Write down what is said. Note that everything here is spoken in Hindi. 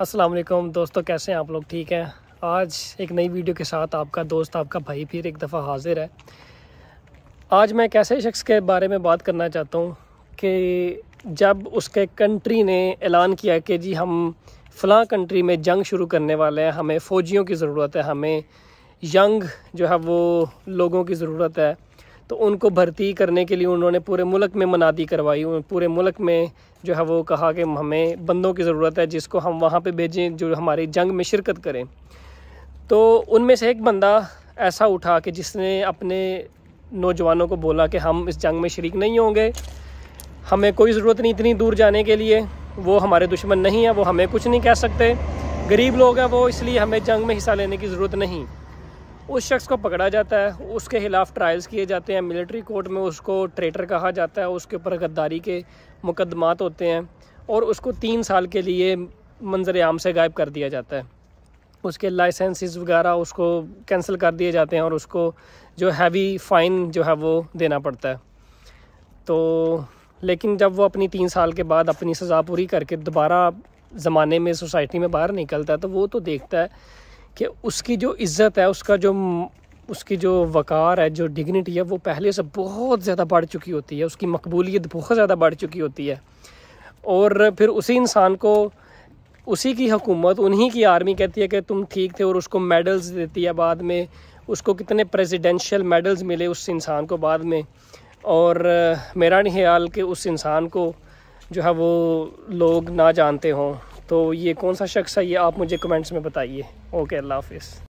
अस्सलाम वालेकुम दोस्तों कैसे हैं आप लोग ठीक हैं आज एक नई वीडियो के साथ आपका दोस्त आपका भाई फिर एक दफ़ा हाजिर है आज मैं कैसे शख्स के बारे में बात करना चाहता हूँ कि जब उसके कंट्री ने ऐलान किया कि जी हम फ़लाँ कंट्री में जंग शुरू करने वाले हैं हमें फ़ौजियों की ज़रूरत है हमें यंग जो है वो लोगों की ज़रूरत है तो उनको भर्ती करने के लिए उन्होंने पूरे मुल्क में मनादी करवाई पूरे मुल्क में जो है वो कहा कि हमें बंदों की ज़रूरत है जिसको हम वहाँ पे भेजें जो हमारी जंग में शिरकत करें तो उनमें से एक बंदा ऐसा उठा कि जिसने अपने नौजवानों को बोला कि हम इस जंग में शरीक नहीं होंगे हमें कोई ज़रूरत नहीं इतनी दूर जाने के लिए वो हमारे दुश्मन नहीं है वो हमें कुछ नहीं कह सकते गरीब लोग हैं वो इसलिए हमें जंग में हिस्सा लेने की ज़रूरत नहीं उस शख्स को पकड़ा जाता है उसके खिलाफ ट्रायल्स किए जाते हैं मिलिट्री कोर्ट में उसको ट्रेटर कहा जाता है उसके ऊपर गद्दारी के मुकदमात होते हैं और उसको तीन साल के लिए मंजर आम से गायब कर दिया जाता है उसके लाइसेंसेस वगैरह उसको कैंसिल कर दिए जाते हैं और उसको जो हैवी फ़ाइन जो है वो देना पड़ता है तो लेकिन जब वो अपनी तीन साल के बाद अपनी सज़ा पूरी करके दोबारा ज़माने में सोसाइटी में बाहर निकलता है तो वो तो देखता है कि उसकी जो इज़्ज़त है उसका जो उसकी जो वक़ार है जो डिग्निटी है वो पहले से बहुत ज़्यादा बढ़ चुकी होती है उसकी मकबूलीत बहुत ज़्यादा बढ़ चुकी होती है और फिर उसी इंसान को उसी की हुकूमत उन्हीं की आर्मी कहती है कि तुम ठीक थे और उसको मेडल्स देती है बाद में उसको कितने प्रेसिडेंशियल मेडल्स मिले उस इंसान को बाद में और मेरा नहीं ख्याल कि उस इंसान को जो है वो लोग ना जानते हों तो ये कौन सा शख्स है ये आप मुझे कमेंट्स में बताइए ओके अल्लाह हाफिज़